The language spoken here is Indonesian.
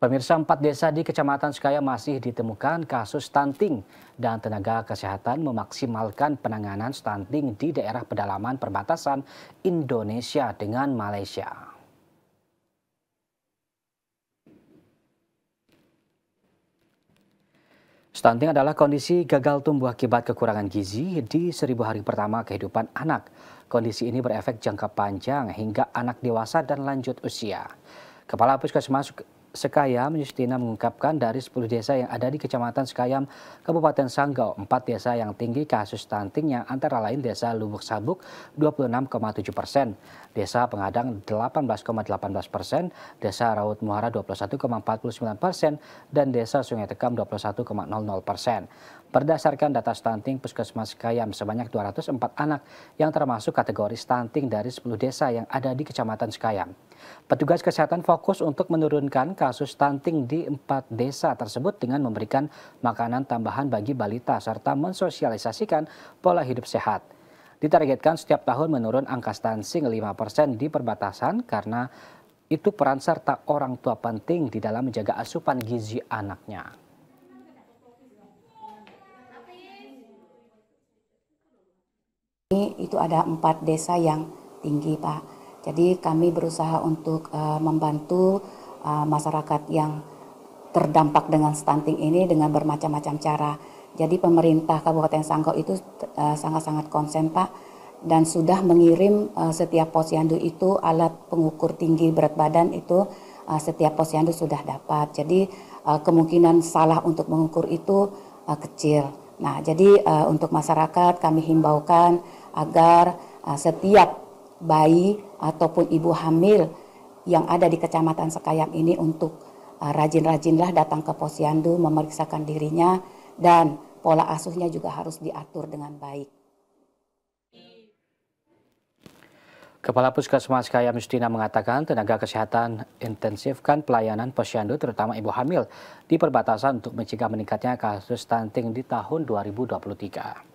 Pemirsa empat desa di Kecamatan Sukaya masih ditemukan kasus stunting dan tenaga kesehatan memaksimalkan penanganan stunting di daerah pedalaman perbatasan Indonesia dengan Malaysia. Stunting adalah kondisi gagal tumbuh akibat kekurangan gizi di seribu hari pertama kehidupan anak. Kondisi ini berefek jangka panjang hingga anak dewasa dan lanjut usia. Kepala Puskesmas Sekayam, Justina mengungkapkan dari 10 desa yang ada di Kecamatan Sekayam, Kabupaten Sanggau, 4 desa yang tinggi kasus stuntingnya antara lain Desa Lubuk Sabuk 26,7 persen, Desa Pengadang 18,18 persen, Desa Raut Muara 21,49 persen, dan Desa Sungai Tekam 21,00 persen. Berdasarkan data stunting Puskesmas Kayam sebanyak 204 anak yang termasuk kategori stunting dari 10 desa yang ada di Kecamatan Sekayam. Petugas kesehatan fokus untuk menurunkan kasus stunting di empat desa tersebut dengan memberikan makanan tambahan bagi balita serta mensosialisasikan pola hidup sehat. Ditargetkan setiap tahun menurun angka stunting 5% di perbatasan karena itu peran serta orang tua penting di dalam menjaga asupan gizi anaknya. itu ada empat desa yang tinggi Pak. Jadi kami berusaha untuk uh, membantu uh, masyarakat yang terdampak dengan stunting ini dengan bermacam-macam cara. Jadi pemerintah Kabupaten Sanggau itu eh, sangat-sangat uh, konsen Pak dan sudah mengirim uh, setiap posyandu itu alat pengukur tinggi berat badan itu uh, setiap posyandu sudah dapat. Jadi uh, kemungkinan salah untuk mengukur itu uh, kecil. Nah, jadi uh, untuk masyarakat kami himbaukan agar uh, setiap bayi ataupun ibu hamil yang ada di Kecamatan Sekayam ini untuk uh, rajin-rajinlah datang ke posyandu memeriksakan dirinya dan pola asuhnya juga harus diatur dengan baik. Kepala Puskesmas Kaya Mustina mengatakan tenaga kesehatan intensifkan pelayanan posyandu terutama ibu hamil di perbatasan untuk mencegah meningkatnya kasus stunting di tahun 2023.